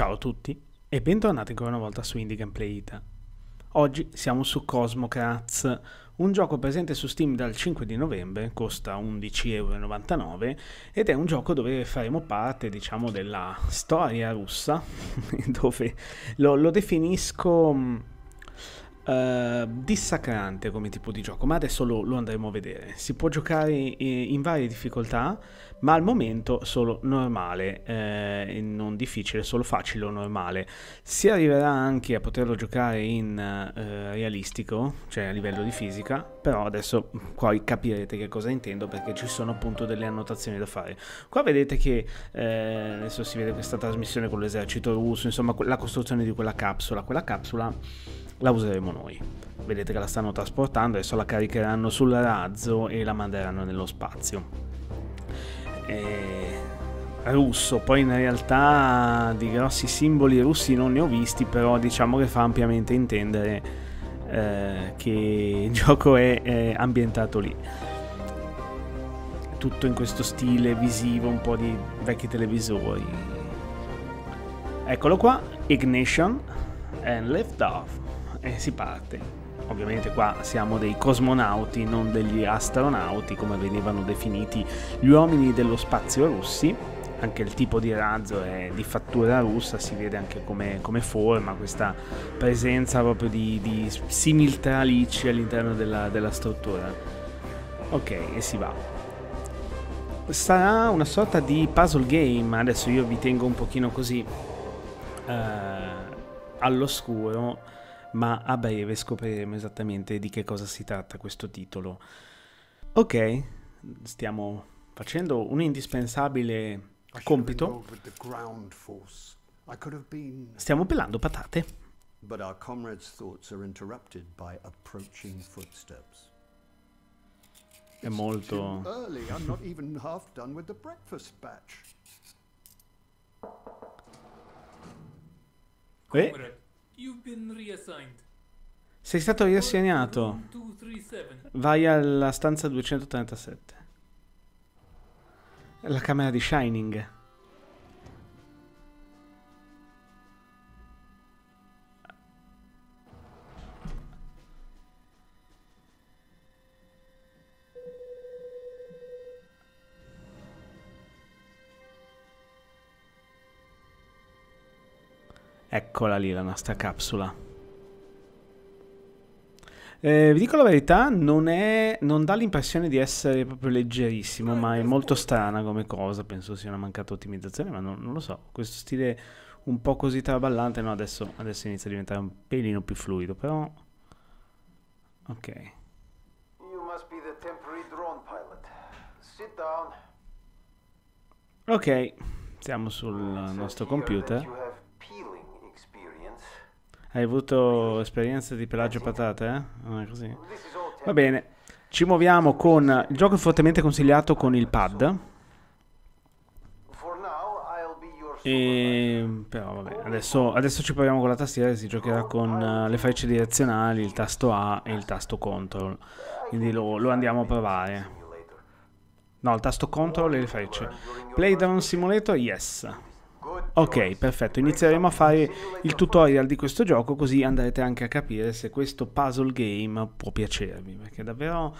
Ciao a tutti e bentornati ancora una volta su Indie Gameplay Ita. Oggi siamo su Cosmocrats, un gioco presente su Steam dal 5 di novembre, costa 11,99€ ed è un gioco dove faremo parte, diciamo, della storia russa, dove lo, lo definisco mm, Ehm, dissacrante come tipo di gioco, ma adesso lo, lo andremo a vedere. Si può giocare in, in, varie difficoltà, ma al momento solo normale, eh, non difficile, solo facile o normale. Si arriverà anche a poterlo giocare in eh, realistico, cioè a livello di fisica, però adesso poi capirete che cosa intendo perché ci sono appunto delle annotazioni da fare. Qua vedete che eh, adesso si vede questa trasmissione con l'esercito russo, insomma la costruzione di quella capsula, quella capsula la useremo noi. Vedete che la stanno trasportando, adesso la caricheranno sul razzo e la manderanno nello spazio. E... Russo, poi in realtà di grossi simboli russi non ne ho visti, però diciamo che fa ampiamente intendere eh, che il gioco è, è ambientato lì tutto in questo stile visivo un po' di vecchi televisori. Eccolo qua, Ignition and Lift Off e eh, si parte. Ovviamente qua siamo dei cosmonauti, non degli astronauti come venivano definiti gli uomini dello spazio russi. Anche il tipo di razzo è di fattura russa, si vede anche come, come forma, questa presenza proprio di, di similtralici all'interno della, della struttura. Ok, e si va sarà una sorta di puzzle game. Adesso io vi tengo un pochino così eh, all'oscuro ma a ah breve scopriremo esattamente di che cosa si tratta questo titolo. Ok, stiamo facendo un indispensabile compito. Stiamo pelando patate. But our comrades' thoughts are interrupted by approaching footsteps. È molto. Eh? Sei stato riassegnato. Vai alla stanza 237. La camera di Shining. Eccola lì la nostra capsula. Eh, vi dico la verità, non, è, non dà l'impressione di essere proprio leggerissimo, ma è molto strana come cosa, penso sia una mancata ottimizzazione, ma non, non lo so. Questo stile un po' così traballante, no, adesso, adesso inizia a diventare un pelino più fluido, però... Ok. Ok, siamo sul nostro computer. Hai avuto esperienza di pelagio patate? Eh? Non è così? Va bene, ci muoviamo con il gioco fortemente consigliato con il pad. E, però vabbè, adesso, adesso ci proviamo con la tastiera e si giocherà con uh, le frecce direzionali, il tasto A e il tasto Control. Quindi lo, lo andiamo a provare. No, il tasto Control e le frecce. Playdown Simulator, yes. Ok, perfetto, inizieremo a fare il tutorial di questo gioco così andrete anche a capire se questo puzzle game può piacervi, perché è davvero,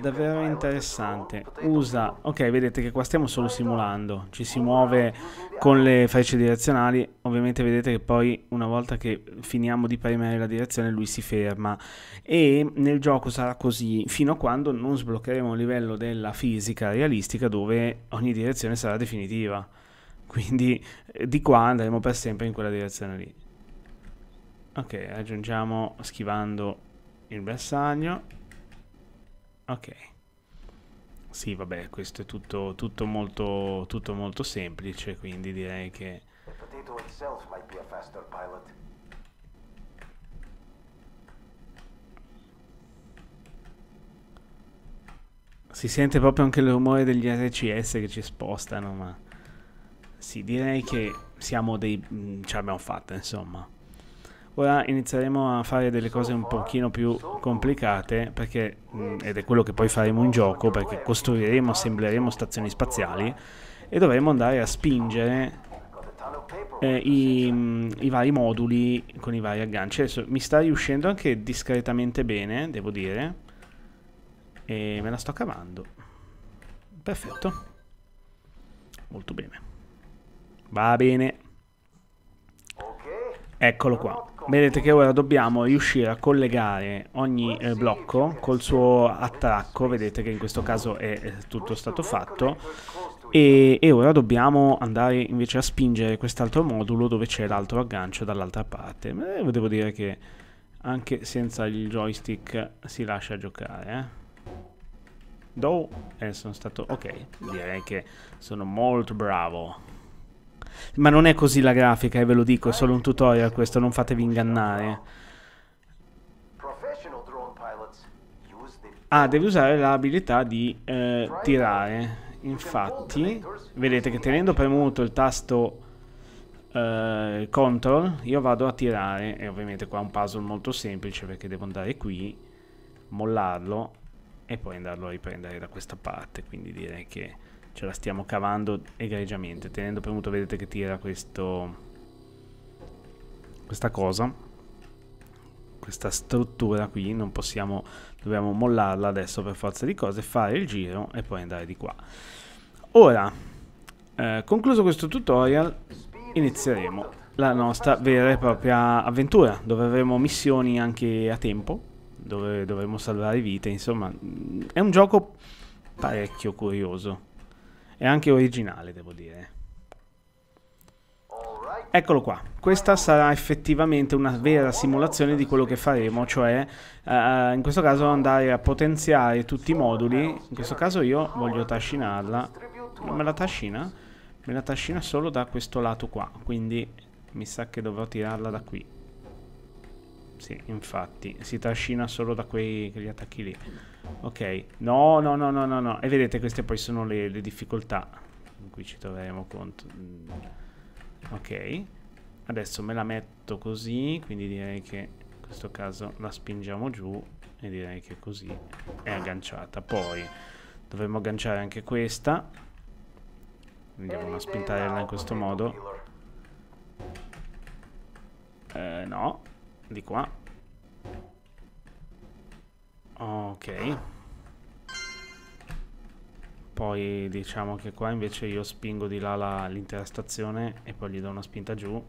davvero interessante. Usa, ok, vedete che qua stiamo solo simulando, ci si muove con le frecce direzionali, ovviamente vedete che poi una volta che finiamo di premere la direzione lui si ferma e nel gioco sarà così fino a quando non sbloccheremo il livello della fisica realistica dove ogni direzione sarà definitiva. Quindi eh, di qua andremo per sempre in quella direzione lì. Ok, aggiungiamo schivando il bersaglio. Ok. Sì, vabbè, questo è tutto, tutto, molto, tutto molto semplice, quindi direi che... Si sente proprio anche il rumore degli RCS che ci spostano, ma... Sì, direi che siamo dei... Mm, ci abbiamo fatto, insomma. Ora inizieremo a fare delle cose un pochino più complicate, perché, mm, ed è quello che poi faremo in gioco, perché costruiremo, assembleremo stazioni spaziali e dovremo andare a spingere eh, i, mm, i, vari moduli con i vari agganci. Adesso mi sta riuscendo anche discretamente bene, devo dire, e me la sto cavando. Perfetto. Molto bene. Va bene. Eccolo qua. Vedete che ora dobbiamo riuscire a collegare ogni eh, blocco col suo attracco, vedete che in questo caso è, tutto stato fatto, e, e, ora dobbiamo andare invece a spingere quest'altro modulo dove c'è l'altro aggancio dall'altra parte. eh, devo dire che anche senza il joystick si lascia giocare, eh. Do, eh, sono stato... ok, direi che sono molto bravo. Ma non è così la grafica, e eh, ve lo dico, è solo un tutorial questo, non fatevi ingannare. Ah, devi usare l'abilità di eh, tirare. Infatti, vedete che tenendo premuto il tasto eh, control, io vado a tirare. E ovviamente qua è un puzzle molto semplice perché devo andare qui, mollarlo e poi andarlo a riprendere da questa parte. Quindi direi che ce la stiamo cavando egregiamente. Tenendo premuto vedete che tira questo, questa cosa, questa struttura qui, non possiamo, dobbiamo mollarla adesso per forza di cose, fare il giro e poi andare di qua. Ora, eh, concluso questo tutorial, inizieremo la nostra vera e propria avventura, dove avremo missioni anche a tempo, dove dovremo salvare vite, insomma, è un gioco parecchio curioso e anche originale, devo dire. Eccolo qua, questa sarà effettivamente una vera simulazione di quello che faremo, cioè uh, in questo caso andare a potenziare tutti i moduli, in questo caso io voglio trascinarla, non me la trascina? Me la trascina solo da questo lato qua, quindi mi sa che dovrò tirarla da qui. Sì, infatti, si trascina solo da quei, quegli attacchi lì. Ok, no, no, no, no, no, no. E vedete, queste poi sono le, le difficoltà in cui ci troveremo conto. Mm. Ok, adesso me la metto così, quindi direi che in questo caso la spingiamo giù e direi che così è agganciata. Poi dovremmo agganciare anche questa. Andiamo a spintarella in questo modo. Eh, no, di qua. Ok. Poi diciamo che qua invece io spingo di là l'intera stazione e poi gli do una spinta giù,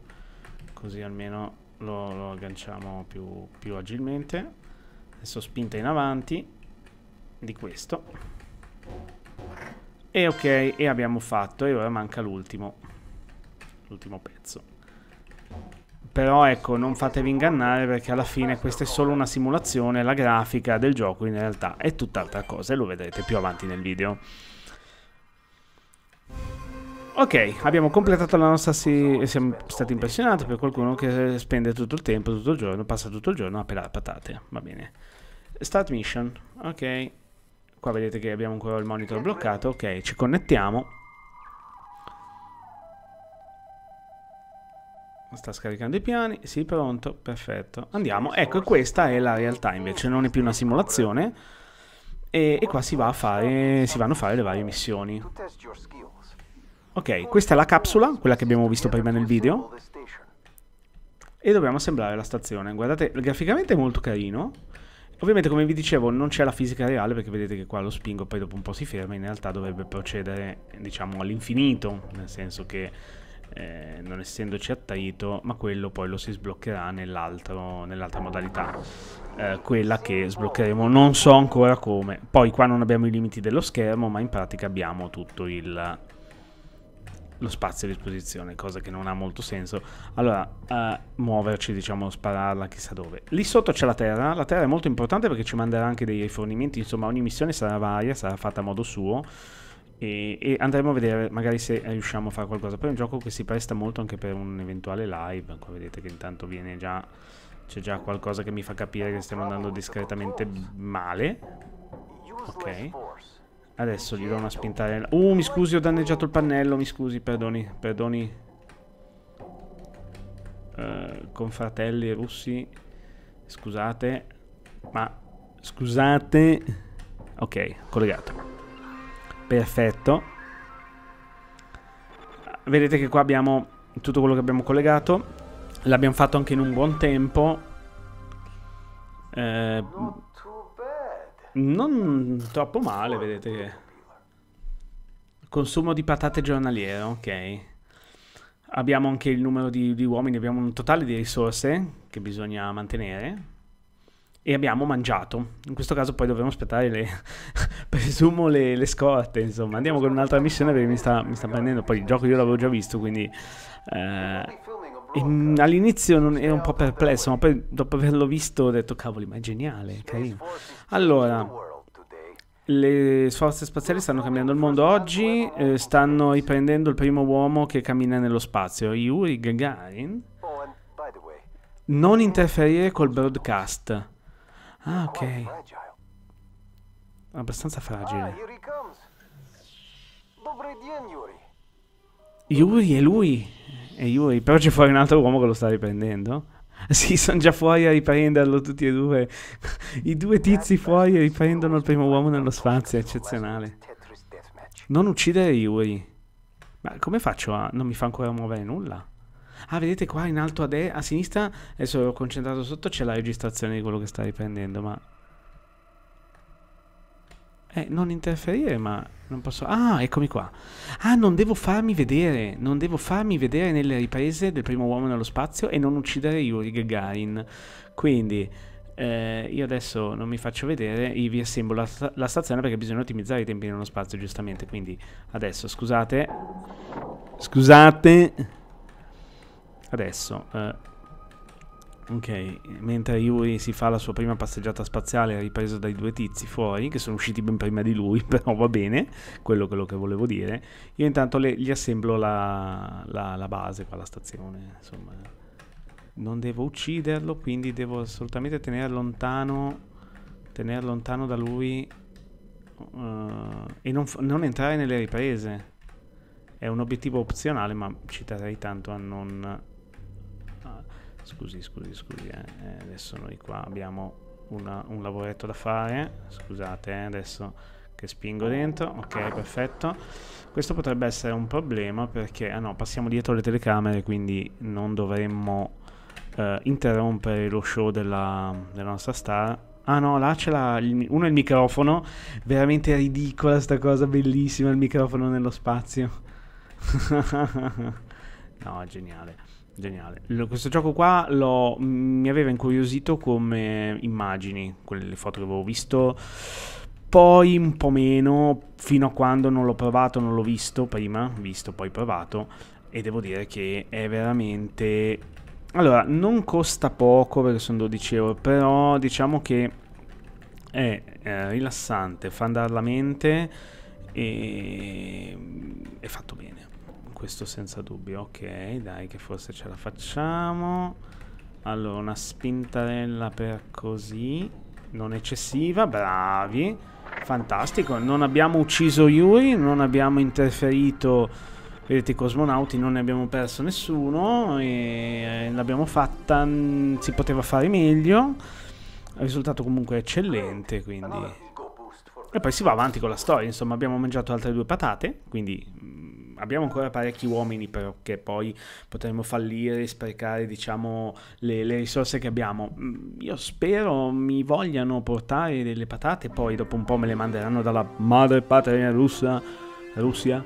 così almeno lo, lo agganciamo più, più agilmente. Adesso spinta in avanti di questo. E ok, e abbiamo fatto, e ora manca l'ultimo, l'ultimo pezzo però ecco non fatevi ingannare perché alla fine questa è solo una simulazione, la grafica del gioco in realtà è tutt'altra cosa e lo vedrete più avanti nel video. Ok, abbiamo completato la nostra... Si... siamo stati impressionati per qualcuno che spende tutto il tempo, tutto il giorno, passa tutto il giorno a pelare patate, va bene. Start mission, ok. Qua vedete che abbiamo ancora il monitor bloccato, ok, ci connettiamo. Sta scaricando i piani, sì pronto, perfetto. Andiamo, ecco questa è la realtà invece, non è più una eh. simulazione e, e qua si, va a fare, si vanno a fare le varie missioni. Ok, questa è la capsula, quella che abbiamo visto prima nel video. E dobbiamo assemblare la stazione. Guardate, graficamente è molto carino. Ovviamente, come vi dicevo, non c'è la fisica reale, perché vedete che qua lo spingo poi dopo un po' si ferma, in realtà dovrebbe procedere, diciamo, all'infinito, nel senso che eh, non essendoci attaito, ma quello poi lo si sbloccherà nell'altra modalità. Eh, quella che sbloccheremo non so ancora come poi qua non abbiamo i limiti dello schermo ma in pratica abbiamo tutto il lo spazio a disposizione, cosa che non ha molto senso. Allora, eh, muoverci, diciamo, spararla chissà dove. Lì sotto c'è la terra, la terra è molto importante perché ci manderà anche dei rifornimenti, insomma ogni missione sarà varia, sarà fatta a modo suo. E, e, andremo a vedere magari se riusciamo a fare qualcosa. Poi è un gioco che si presta molto anche per un eventuale live. Qua vedete che intanto viene già. C'è già qualcosa che mi fa capire che stiamo andando discretamente male. Ok. Adesso gli do una spintarella. Uh, mi scusi, ho danneggiato il pannello. Mi scusi, perdoni. Perdoni. Uh, eh, confratelli russi. Scusate. Ma. Scusate. Ok, collegato. Perfetto. Vedete che qua abbiamo tutto quello che abbiamo collegato. L'abbiamo fatto anche in un buon tempo. Eh, non troppo male, vedete che... Consumo di patate giornaliero, ok. Abbiamo anche il numero di, di uomini, abbiamo un totale di risorse che bisogna mantenere e abbiamo mangiato. In questo caso poi dovremo aspettare le, presumo le, le, scorte, insomma. Andiamo con un'altra missione perché mi sta, mi sta prendendo, poi il gioco io l'avevo già visto, quindi... Eh, mm, all'inizio ero un po' perplesso, ma poi dopo averlo visto ho detto, cavoli, ma è geniale, carino. Allora, le forze spaziali stanno cambiando il mondo oggi, eh, stanno riprendendo il primo uomo che cammina nello spazio, Yuri Gagarin. Non interferire col broadcast. Ah, ok. Abbastanza ah, fragile. Yuri è lui. È Yuri. Però c'è fuori un altro uomo che lo sta riprendendo. Sì, sono già fuori a riprenderlo tutti e due. I due tizi fuori riprendono il primo uomo nello spazio, è eccezionale. Non uccidere Yuri. Ma come faccio a... Non mi fa ancora muovere nulla. Ah, vedete qua in alto a, de- a sinistra, adesso l'ho concentrato sotto, c'è la registrazione di quello che sta riprendendo, ma... Eh, non interferire, ma non posso... Ah, eccomi qua. Ah, non devo farmi vedere, non devo farmi vedere nelle riprese del primo uomo nello spazio e non uccidere Yuri Gagarin. Quindi... Eh, io adesso non mi faccio vedere, io vi assemblo la, la, stazione perché bisogna ottimizzare i tempi nello spazio, giustamente. Quindi adesso scusate. Scusate. Adesso, eh, ok, mentre Yuri si fa la sua prima passeggiata spaziale ripresa dai due tizi fuori, che sono usciti ben prima di lui, però va bene, quello, quello che volevo dire, io intanto le, gli assemblo la, la, la base qua, la stazione, insomma. Non devo ucciderlo, quindi devo assolutamente tenere lontano, tenere lontano da lui Uh, e non, non, entrare nelle riprese. È un obiettivo opzionale, ma ci terrei tanto a non scusi, scusi, scusi, eh. eh. adesso noi qua abbiamo una, un lavoretto da fare, scusate, eh, adesso che spingo dentro, ok, perfetto. Questo potrebbe essere un problema perché, ah no, passiamo dietro le telecamere, quindi non dovremmo eh, interrompere lo show della, della nostra star, Ah no, là c'è la, uno è il microfono, veramente ridicola sta cosa, bellissima il microfono nello spazio. No, è geniale. Geniale. L questo gioco qua mi aveva incuriosito come immagini, quelle foto che avevo visto. Poi un po' meno, fino a quando non l'ho provato, non l'ho visto prima, visto poi provato. E devo dire che è veramente... Allora, non costa poco perché sono 12 euro, però diciamo che è, è rilassante, fa andare la mente e è fatto bene questo senza dubbio. Ok, dai che forse ce la facciamo. Allora, una spintarella per così. Non eccessiva, bravi. Fantastico, non abbiamo ucciso Yuri, non abbiamo interferito, vedete i cosmonauti, non ne abbiamo perso nessuno, e eh, l'abbiamo fatta, si poteva fare meglio, il risultato comunque eccellente, quindi... E poi si va avanti con la storia, insomma abbiamo mangiato altre due patate, quindi mm, abbiamo ancora parecchi uomini però che poi potremmo fallire, sprecare diciamo le, le risorse che abbiamo. Mm, io spero mi vogliano portare delle patate, poi dopo un po' me le manderanno dalla madre patria russa, Russia.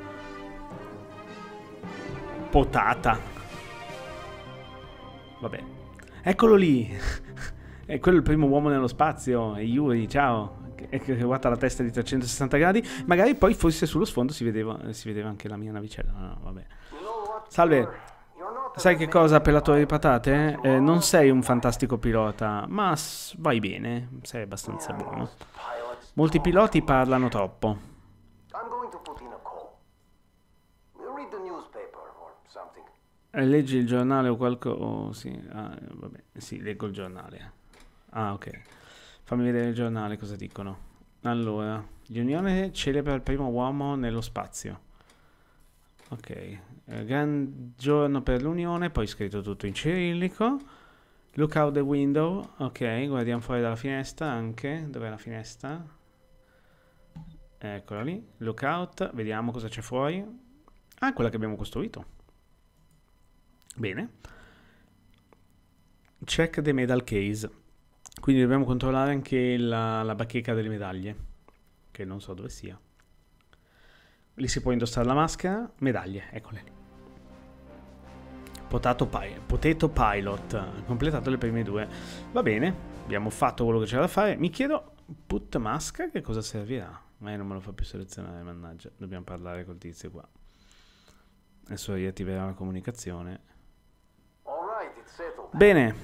Potata. Vabbè. Eccolo lì. È quello il primo uomo nello spazio. È Yuri, ciao. guarda la testa di 360 gradi, magari poi fosse sullo sfondo si vedeva, eh, si vedeva anche la mia navicella. No, no, Salve. Sai che cosa, pelatore di patate? Eh, non sei un fantastico pilota, ma vai bene, sei abbastanza buono. Molti piloti parlano troppo. Eh, leggi il giornale o qualcosa... Oh, sì. Ah, sì, leggo il giornale. Ah, ok. Fammi vedere il giornale cosa dicono. Allora, l'Unione celebra il primo uomo nello spazio. Ok, eh, gran giorno per l'Unione, poi scritto tutto in cirillico. Look out the window, ok, guardiamo fuori dalla finestra anche. Dov'è la finestra? Eccola lì, look out, vediamo cosa c'è fuori. Ah, quella che abbiamo costruito. Bene. Check the medal case. Quindi dobbiamo controllare anche la, la bacheca delle medaglie, che non so dove sia. Lì si può indossare la maschera, medaglie, eccole Potato, pi Potato Pilot, completato le prime due. Va bene, abbiamo fatto quello che c'era da fare. Mi chiedo, put maschera che cosa servirà? Ma eh, non me lo fa più selezionare, mannaggia. Dobbiamo parlare col tizio qua. Adesso riattiverà la comunicazione. Bene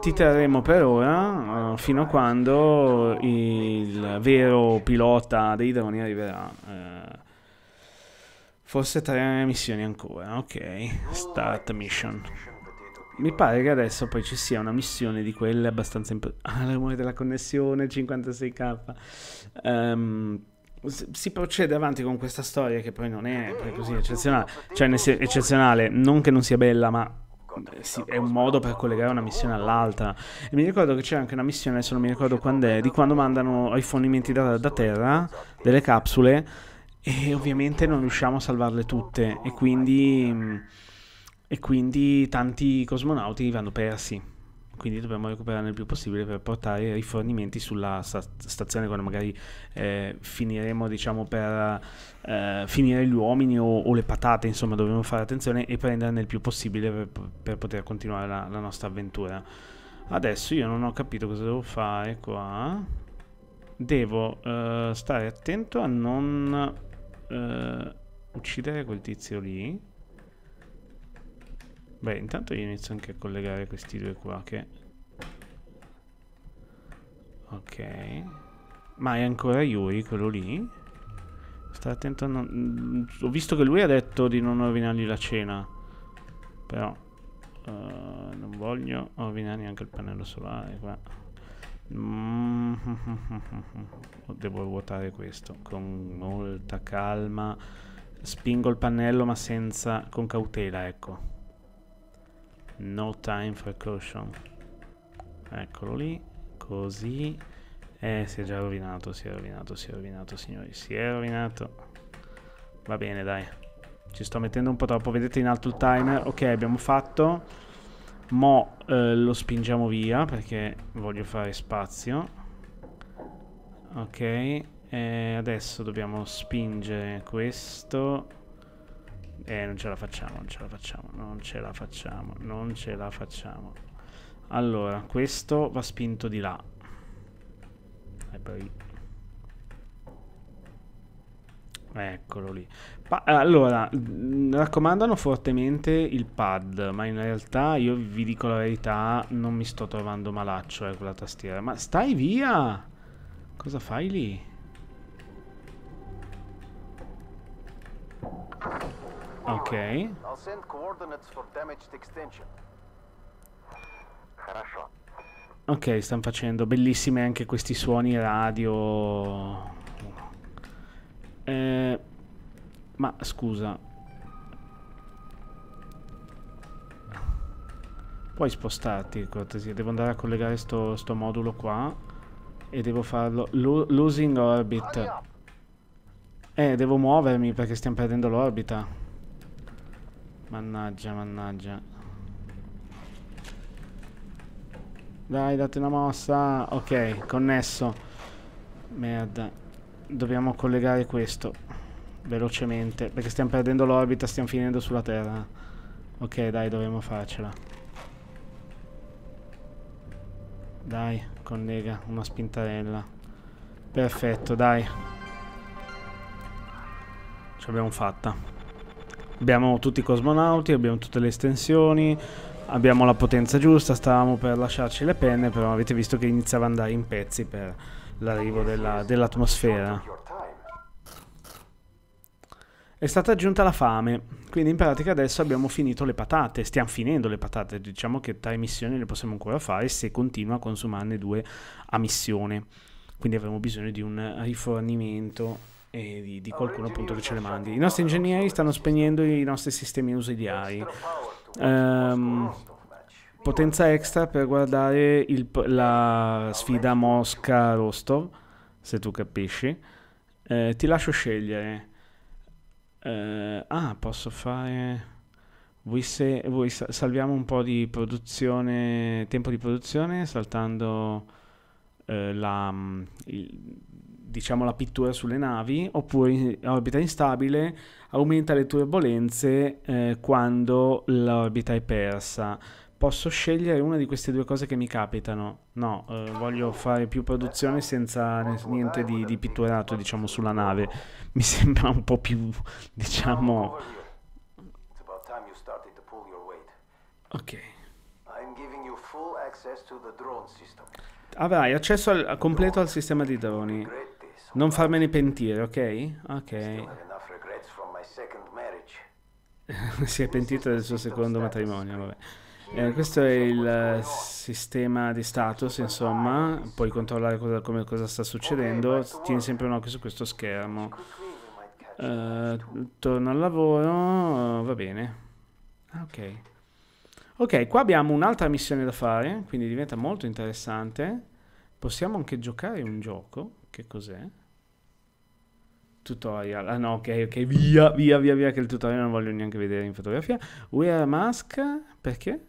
ti terremo per ora uh, fino a quando il vero pilota dei droni arriverà. Uh, forse tre missioni ancora. Ok, start mission. Mi pare che adesso poi ci sia una missione di quelle abbastanza importanti. Ah, rumore della connessione 56k. Um, ehm, si procede avanti con questa storia che poi non è poi così eccezionale. Cioè, eccezionale, non che non sia bella, ma sì, è un modo per collegare una missione all'altra. E mi ricordo che c'era anche una missione, se non mi ricordo quando è, di quando mandano ai fornimenti da, da terra esatto. delle capsule e ovviamente non riusciamo a salvarle tutte e quindi, e quindi tanti cosmonauti vanno persi quindi dobbiamo recuperarne il più possibile per portare i rifornimenti sulla stazione quando magari eh, finiremo diciamo, per eh, finire gli uomini o, o, le patate insomma dobbiamo fare attenzione e prenderne il più possibile per, per poter continuare la, la, nostra avventura adesso io non ho capito cosa devo fare qua devo eh, stare attento a non eh, uccidere quel tizio lì Beh, intanto io inizio anche a collegare questi due qua che... Ok. Ma è ancora Yuri, quello lì? Sta attento a non... Ho visto che lui ha detto di non rovinargli la cena. Però... Uh, non voglio rovinare neanche il pannello solare qua. Mm Devo ruotare questo con molta calma. Spingo il pannello ma senza... con cautela, ecco. No time for caution. Eccolo lì. Così. Eh, si è già rovinato, si è rovinato, si è rovinato, signori. Si è rovinato. Va bene, dai. Ci sto mettendo un po' troppo. Vedete in alto il timer. Ok, abbiamo fatto. Mo eh, lo spingiamo via perché voglio fare spazio. Ok. E adesso dobbiamo spingere questo. Eh, non ce la facciamo, non ce la facciamo, non ce la facciamo, non ce la facciamo. Allora, questo va spinto di là. E poi... Eccolo lì. Pa allora, mm, raccomandano fortemente il pad, ma in realtà io vi dico la verità, non mi sto trovando malaccio eh, con la tastiera. Ma stai via! Cosa fai lì? Ok. Ok, stanno facendo bellissime anche questi suoni radio. Eh, ma scusa. Puoi spostarti, cortesia. Devo andare a collegare sto, sto modulo qua. E devo farlo. Lo losing orbit. Eh, devo muovermi perché stiamo perdendo l'orbita. Mannaggia, mannaggia. Dai, date una mossa. Ok, connesso. Merda. Dobbiamo collegare questo. Velocemente. Perché stiamo perdendo l'orbita, stiamo finendo sulla Terra. Ok, dai, dovremmo farcela. Dai, collega. Una spintarella. Perfetto, dai. Ce l'abbiamo fatta. Abbiamo tutti i cosmonauti, abbiamo tutte le estensioni, abbiamo la potenza giusta, stavamo per lasciarci le penne, però avete visto che iniziava ad andare in pezzi per l'arrivo dell'atmosfera. è stata aggiunta la fame, quindi in pratica adesso abbiamo finito le patate, stiamo finendo le patate, diciamo che tre missioni le possiamo ancora fare se continua a consumarne due a missione, quindi avremo bisogno di un rifornimento e di, di qualcuno appunto che ce le mandi. I nostri ingegneri stanno spegnendo i nostri sistemi ausiliari. Ehm, um, potenza extra per guardare il, eh, la sfida Mosca-Rostov, se tu capisci. Eh, ti lascio scegliere. Eh, ah, posso fare... Vuoi se, voi salviamo un po' di produzione, tempo di produzione saltando eh, la, mm, il, diciamo, la pittura sulle navi, oppure in orbita instabile aumenta le turbulenze eh, quando l'orbita è persa. Posso scegliere una di queste due cose che mi capitano? No, eh, voglio fare più produzione senza niente di, di, pitturato, diciamo, sulla nave. Mi sembra un po' più, diciamo... Ok. Avrai accesso al, completo al sistema di droni. Non farmene pentire, ok? Ok. si è pentito del suo secondo matrimonio, vabbè. Eh, questo è il eh, sistema di status, insomma, puoi controllare cosa, come, cosa sta succedendo, tieni sempre un occhio su questo schermo. Eh, torno al lavoro, va bene. Ok. Ok, qua abbiamo un'altra missione da fare, quindi diventa molto interessante. Possiamo anche giocare un gioco. Che cos'è? Tutorial. Ah no, ok, ok, via, via, via, via, che il tutorial non voglio neanche vedere in fotografia. Wear mask, perché?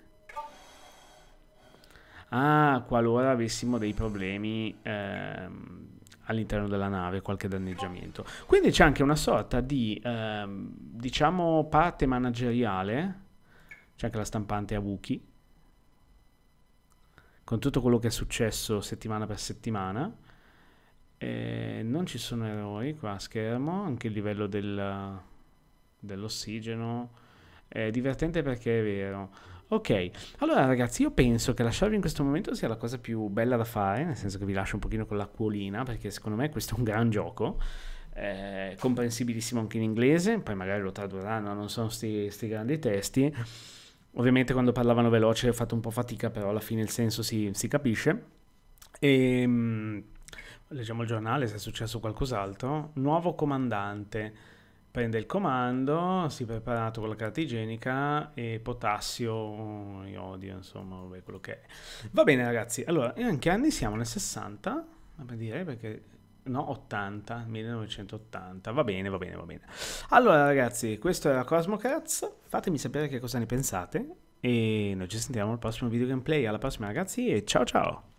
Ah, qualora avessimo dei problemi ehm, all'interno della nave, qualche danneggiamento. Quindi c'è anche una sorta di, ehm, diciamo, parte manageriale, c'è anche la stampante a buchi, con tutto quello che è successo settimana per settimana, e non ci sono eroi qua a schermo, anche il livello del, dell'ossigeno. È divertente perché è vero. Ok, allora ragazzi io penso che lasciarvi in questo momento sia la cosa più bella da fare, nel senso che vi lascio un pochino con l'acquolina, perché secondo me questo è un gran gioco, eh, comprensibilissimo anche in inglese, poi magari lo tradurranno, non sono questi grandi testi. Ovviamente quando parlavano veloce ho fatto un po' fatica, però alla fine il senso si, si capisce. E ehm, leggiamo il giornale se è successo qualcos'altro, nuovo comandante, prende il comando, si è preparato con la carta igienica e potassio, iodio, insomma, vabbè, quello che è. Va bene ragazzi, allora, in che anni siamo? Nel 60? Vabbè direi perché no, 80, 1980, va bene, va bene, va bene. Allora ragazzi, questo era Cosmo fatemi sapere che cosa ne pensate e noi ci sentiamo al prossimo video gameplay, alla prossima ragazzi e ciao ciao!